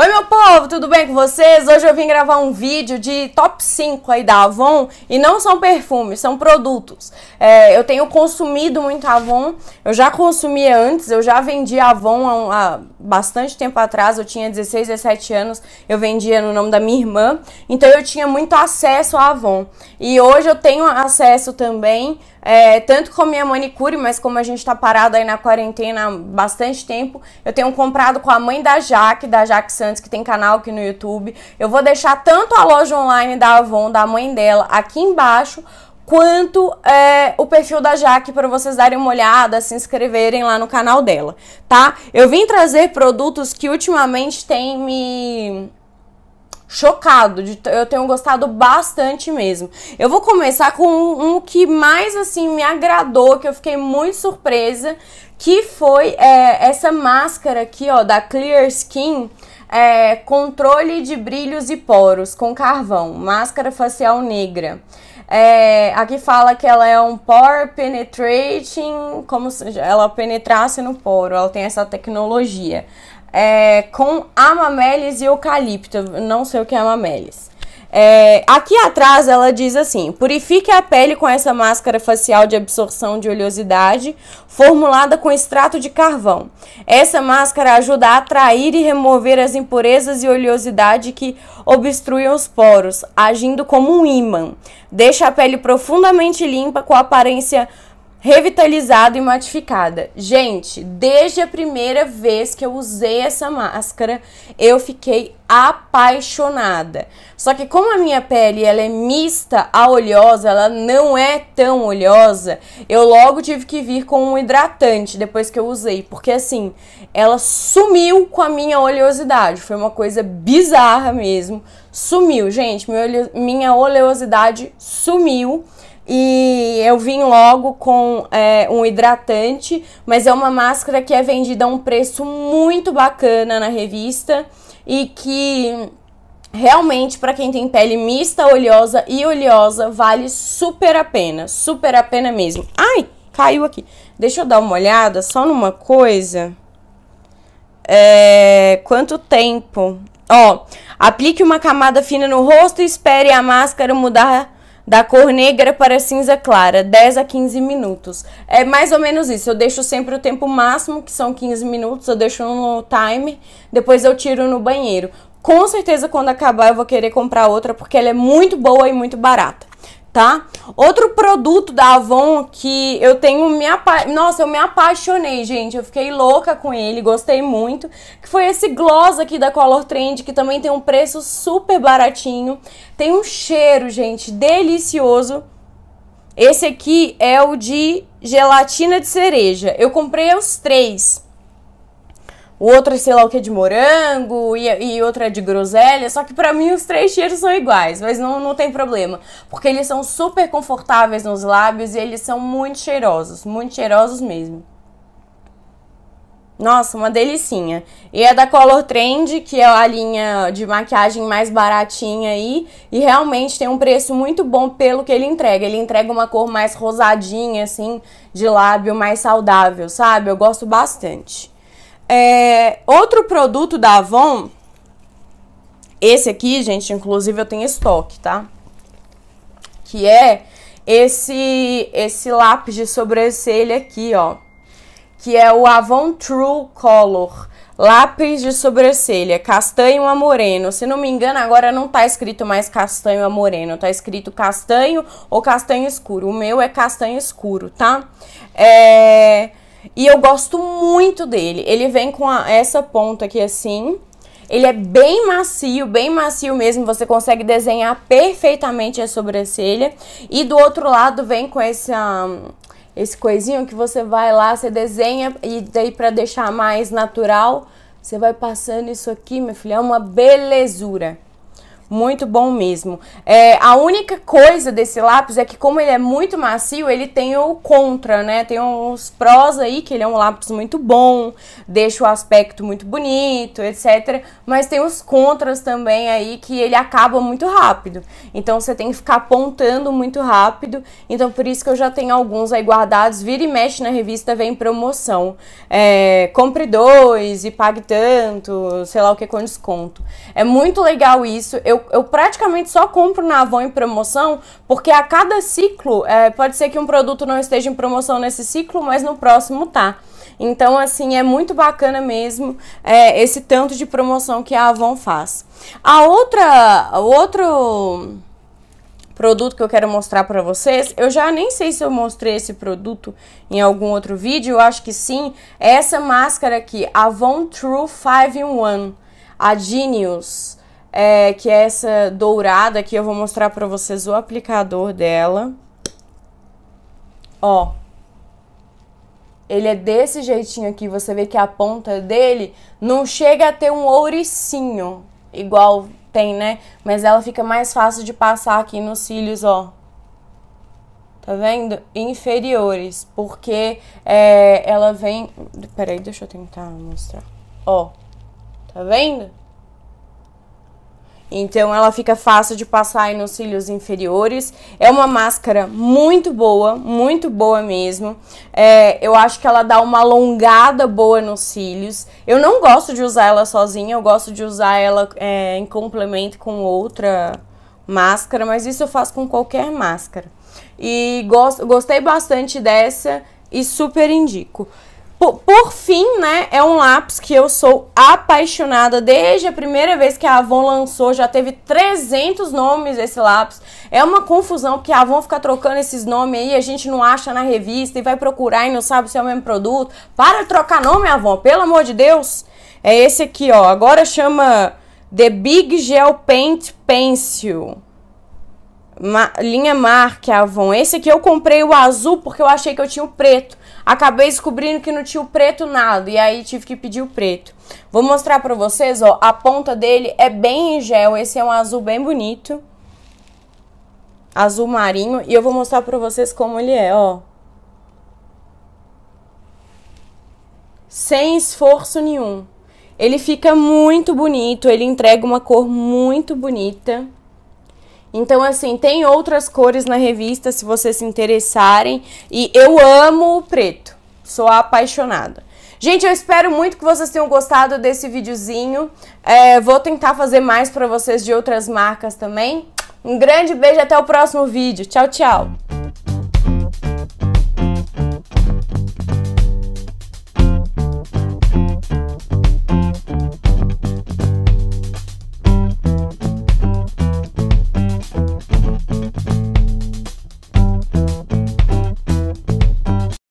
Oi meu povo, tudo bem com vocês? Hoje eu vim gravar um vídeo de top 5 aí da Avon e não são perfumes, são produtos. É, eu tenho consumido muito Avon, eu já consumi antes, eu já vendi Avon há, há, bastante tempo atrás, eu tinha 16, 17 anos, eu vendia no nome da minha irmã, então eu tinha muito acesso a Avon. E hoje eu tenho acesso também é, tanto com a minha manicure, mas como a gente tá parado aí na quarentena há bastante tempo, eu tenho comprado com a mãe da Jaque, da Jaque Santos, que tem canal aqui no YouTube. Eu vou deixar tanto a loja online da Avon, da mãe dela, aqui embaixo, quanto é, o perfil da Jaque para vocês darem uma olhada, se inscreverem lá no canal dela, tá? Eu vim trazer produtos que ultimamente têm me chocado. De, eu tenho gostado bastante mesmo. Eu vou começar com um, um, que mais assim me agradou, que eu fiquei muito surpresa, que foi é, essa máscara aqui, ó, da Clear Skin. É, controle de brilhos e poros com carvão, máscara facial negra. É, aqui fala que ela é um pore penetrating, como se ela penetrasse no poro, ela tem essa tecnologia é, com amamelis e eucalipto. Não sei o que é amamelis. É, aqui atrás ela diz assim: purifique a pele com essa máscara facial de absorção de oleosidade, formulada com extrato de carvão. Essa máscara ajuda a atrair e remover as impurezas e oleosidade que obstruem os poros, agindo como um ímã. Deixa a pele profundamente limpa, com aparência revitalizada e matificada. Gente, desde a primeira vez que eu usei essa máscara, eu fiquei apaixonada. Só que como a minha pele ela é mista a oleosa, ela não é tão oleosa, eu logo tive que vir com um hidratante depois que eu usei, porque assim, ela sumiu com a minha oleosidade. Foi uma coisa bizarra mesmo. Sumiu, gente, minha oleosidade sumiu e eu vim logo com é, um hidratante, mas é uma máscara que é vendida a um preço muito bacana na revista e que realmente para quem tem pele mista, oleosa e oleosa vale super a pena, super a pena mesmo. Ai, caiu aqui. Deixa eu dar uma olhada só numa coisa. É, quanto tempo? Ó, aplique uma camada fina no rosto e espere a máscara mudar da cor negra para cinza clara, 10 a 15 minutos. É mais ou menos isso. Eu deixo sempre o tempo máximo, que são 15 minutos, eu deixo no timer, depois eu tiro no banheiro. Com certeza quando acabar eu vou querer comprar outra porque ela é muito boa e muito barata tá? Outro produto da Avon que eu tenho me apa... nossa, eu me apaixonei, gente. Eu fiquei louca com ele, gostei muito, que foi esse gloss aqui da Color Trend, que também tem um preço super baratinho, tem um cheiro, gente, delicioso. Esse aqui é o de gelatina de cereja. Eu comprei os três o outro é sei lá o que é de morango e, e outro é de groselha. Só que para mim os três cheiros são iguais, mas não, não tem problema. Porque eles são super confortáveis nos lábios e eles são muito cheirosos, muito cheirosos mesmo. Nossa, uma delicinha. E é da Color Trend, que é a linha de maquiagem mais baratinha aí. E realmente tem um preço muito bom pelo que ele entrega. Ele entrega uma cor mais rosadinha, assim, de lábio mais saudável, sabe? Eu gosto bastante. É, outro produto da Avon, esse aqui, gente, inclusive eu tenho estoque, tá? Que é esse, esse lápis de sobrancelha aqui, ó. Que é o Avon True Color. Lápis de sobrancelha, castanho a moreno. Se não me engano, agora não tá escrito mais castanho a moreno, tá escrito castanho ou castanho escuro. O meu é castanho escuro, tá? É. E eu gosto muito dele. Ele vem com a, essa ponta aqui assim. Ele é bem macio, bem macio mesmo. Você consegue desenhar perfeitamente a sobrancelha. E do outro lado vem com essa, esse coisinho que você vai lá, você desenha e daí para deixar mais natural, você vai passando isso aqui, meu filho, é uma belezura. Muito bom mesmo. É, a única coisa desse lápis é que, como ele é muito macio, ele tem o contra, né? Tem uns prós aí, que ele é um lápis muito bom, deixa o aspecto muito bonito, etc. Mas tem os contras também aí, que ele acaba muito rápido. Então você tem que ficar apontando muito rápido. Então, por isso que eu já tenho alguns aí guardados. Vira e mexe na revista, vem promoção. É, compre dois e pague tanto, sei lá o que com desconto. É muito legal isso. Eu eu, eu praticamente só compro na Avon em promoção, porque a cada ciclo, é, pode ser que um produto não esteja em promoção nesse ciclo, mas no próximo tá. Então, assim, é muito bacana mesmo é, esse tanto de promoção que a Avon faz. A outra, o outro produto que eu quero mostrar para vocês, eu já nem sei se eu mostrei esse produto em algum outro vídeo, eu acho que sim, é essa máscara aqui, Avon True 5 in 1, a Genius é, que é essa dourada aqui. Eu vou mostrar pra vocês o aplicador dela. Ó. Ele é desse jeitinho aqui. Você vê que a ponta dele não chega a ter um ouricinho. Igual tem, né? Mas ela fica mais fácil de passar aqui nos cílios, ó. Tá vendo? Inferiores. Porque é, ela vem... Peraí, deixa eu tentar mostrar. Ó. Tá vendo? Então ela fica fácil de passar aí nos cílios inferiores. É uma máscara muito boa, muito boa mesmo. É, eu acho que ela dá uma alongada boa nos cílios. Eu não gosto de usar ela sozinha, eu gosto de usar ela é, em complemento com outra máscara, mas isso eu faço com qualquer máscara. E gost, gostei bastante dessa e super indico. Por, por, fim, né, é um lápis que eu sou apaixonada desde a primeira vez que a Avon lançou, já teve 300 nomes esse lápis. É uma confusão, porque a Avon fica trocando esses nomes aí, a gente não acha na revista e vai procurar e não sabe se é o mesmo produto. Para trocar nome, Avon, pelo amor de Deus. É esse aqui, ó, agora chama The Big Gel Paint Pencil. Ma linha Marque Avon. Esse aqui eu comprei o azul porque eu achei que eu tinha o preto. Acabei descobrindo que não tinha o preto nada, e aí tive que pedir o preto. Vou mostrar pra vocês, ó, a ponta dele é bem em gel, esse é um azul bem bonito. Azul marinho, e eu vou mostrar pra vocês como ele é, ó. Sem esforço nenhum. Ele fica muito bonito, ele entrega uma cor muito bonita. Então, assim, tem outras cores na revista se vocês se interessarem. E eu amo o preto. Sou apaixonada. Gente, eu espero muito que vocês tenham gostado desse videozinho. É, vou tentar fazer mais para vocês de outras marcas também. Um grande beijo até o próximo vídeo. Tchau, tchau!